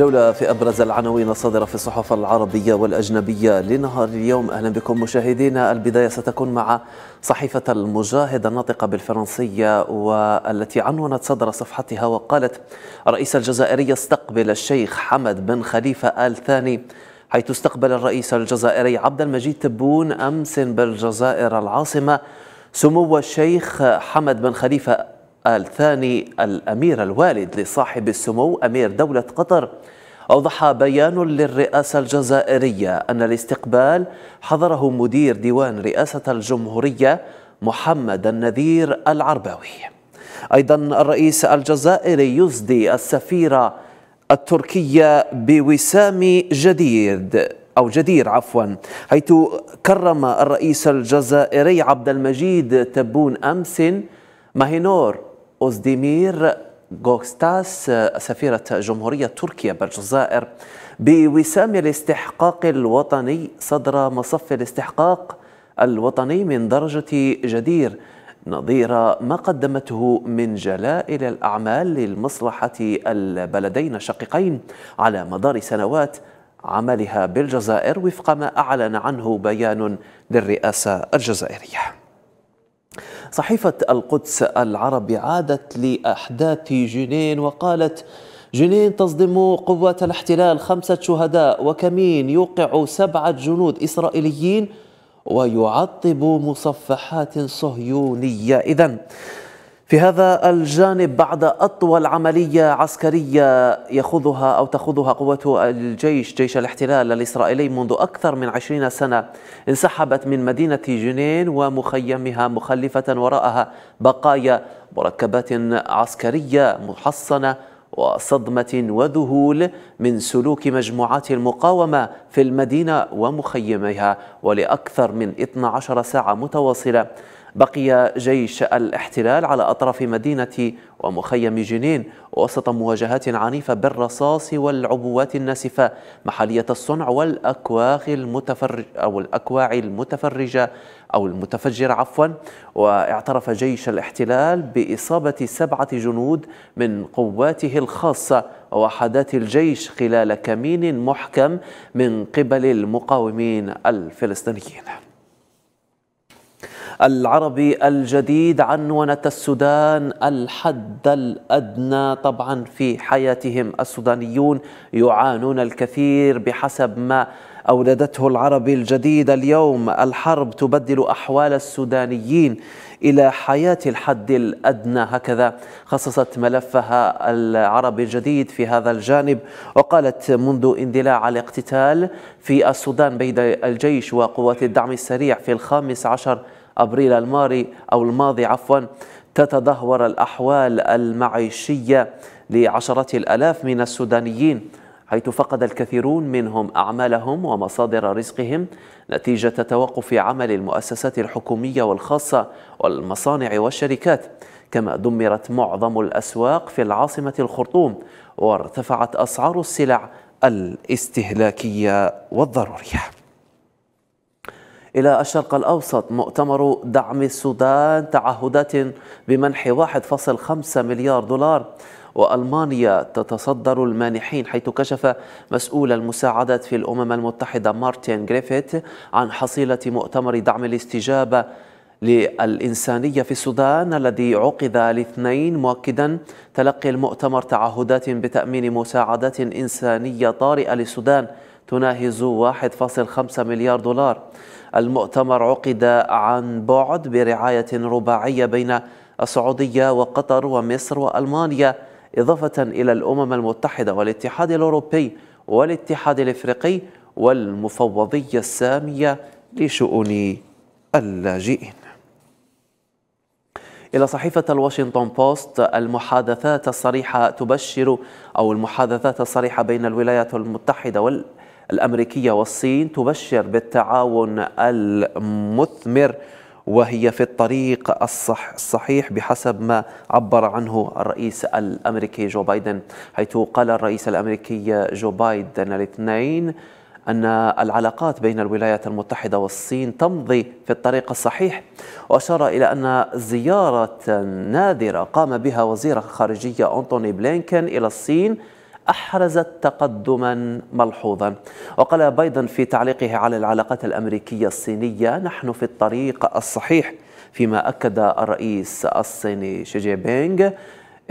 جولة في أبرز العناوين الصادرة في الصحف العربية والأجنبية لنهار اليوم أهلا بكم مشاهدينا البداية ستكون مع صحيفة المجاهد الناطقة بالفرنسية والتي عنونت صدر صفحتها وقالت الرئيس الجزائري استقبل الشيخ حمد بن خليفة آل ثاني حيث استقبل الرئيس الجزائري عبد المجيد تبون أمس بالجزائر العاصمة سمو الشيخ حمد بن خليفة الثاني الأمير الوالد لصاحب السمو أمير دولة قطر أوضح بيان للرئاسة الجزائرية أن الاستقبال حضره مدير ديوان رئاسة الجمهورية محمد النذير العرباوي أيضا الرئيس الجزائري يصدي السفيرة التركية بوسام جديد أو جدير عفوا حيث كرم الرئيس الجزائري عبد المجيد تبون أمس ماهينور أوزديمير غوكستاس سفيرة جمهورية تركيا بالجزائر بوسام الاستحقاق الوطني صدر مصف الاستحقاق الوطني من درجة جدير نظير ما قدمته من جلائل الأعمال للمصلحة البلدين الشقيقين على مدار سنوات عملها بالجزائر وفق ما أعلن عنه بيان للرئاسة الجزائرية صحيفة القدس العربي عادت لأحداث جنين وقالت جنين تصدم قوات الاحتلال خمسة شهداء وكمين يوقع سبعة جنود إسرائيليين ويعطب مصفحات صهيونية إذن في هذا الجانب بعد أطول عملية عسكرية يخوضها أو تخوضها قوة الجيش جيش الاحتلال الإسرائيلي منذ أكثر من عشرين سنة انسحبت من مدينة جنين ومخيمها مخلفة وراءها بقايا مركبات عسكرية محصنة وصدمة وذهول من سلوك مجموعات المقاومة في المدينة ومخيمها ولأكثر من 12 ساعة متواصلة بقي جيش الاحتلال على أطراف مدينة ومخيم جنين وسط مواجهات عنيفة بالرصاص والعبوات الناسفة محلية الصنع والأكواخ المتفرج أو الأكواع المتفرجة أو المتفجرة عفوا واعترف جيش الاحتلال بإصابة سبعة جنود من قواته الخاصة ووحدات الجيش خلال كمين محكم من قبل المقاومين الفلسطينيين العربي الجديد عنونة السودان الحد الأدنى طبعا في حياتهم السودانيون يعانون الكثير بحسب ما أولدته العربي الجديد اليوم الحرب تبدل أحوال السودانيين إلى حياة الحد الأدنى هكذا خصصت ملفها العربي الجديد في هذا الجانب وقالت منذ اندلاع الاقتتال في السودان بين الجيش وقوات الدعم السريع في الخامس عشر أبريل الماري أو الماضي عفوا تتدهور الأحوال المعيشية لعشرات الألاف من السودانيين حيث فقد الكثيرون منهم أعمالهم ومصادر رزقهم نتيجة توقف عمل المؤسسات الحكومية والخاصة والمصانع والشركات كما دمرت معظم الأسواق في العاصمة الخرطوم وارتفعت أسعار السلع الاستهلاكية والضرورية إلى الشرق الأوسط مؤتمر دعم السودان تعهدات بمنح 1.5 مليار دولار وألمانيا تتصدر المانحين حيث كشف مسؤول المساعدات في الأمم المتحدة مارتن غريفيت عن حصيلة مؤتمر دعم الاستجابة للإنسانية في السودان الذي عقد الاثنين مؤكدا تلقي المؤتمر تعهدات بتأمين مساعدات إنسانية طارئة للسودان تناهز 1.5 مليار دولار المؤتمر عقد عن بعد برعاية رباعية بين السعودية وقطر ومصر وألمانيا إضافة إلى الأمم المتحدة والاتحاد الأوروبي والاتحاد الإفريقي والمفوضية السامية لشؤون اللاجئين إلى صحيفة الواشنطن بوست المحادثات الصريحة تبشر أو المحادثات الصريحة بين الولايات المتحدة وال الأمريكية والصين تبشر بالتعاون المثمر وهي في الطريق الصح الصحيح بحسب ما عبر عنه الرئيس الأمريكي جو بايدن حيث قال الرئيس الأمريكي جو بايدن الاثنين أن العلاقات بين الولايات المتحدة والصين تمضي في الطريق الصحيح وأشار إلى أن زيارة نادرة قام بها وزير الخارجية أنتوني بلينكن إلى الصين أحرزت تقدما ملحوظا وقال بايدن في تعليقه على العلاقات الأمريكية الصينية نحن في الطريق الصحيح فيما أكد الرئيس الصيني شي بينغ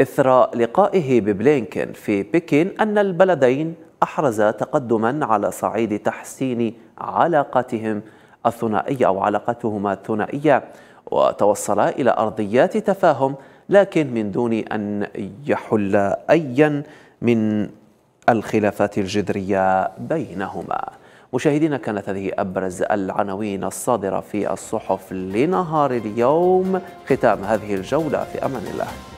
إثر لقائه ببلينكن في بكين أن البلدين أحرزا تقدما على صعيد تحسين علاقاتهم الثنائية أو علاقتهما الثنائية وتوصلا إلى أرضيات تفاهم لكن من دون أن يحل أيا من الخلافات الجذرية بينهما مشاهدينا كانت هذه أبرز العناوين الصادرة في الصحف لنهار اليوم ختام هذه الجولة في أمان الله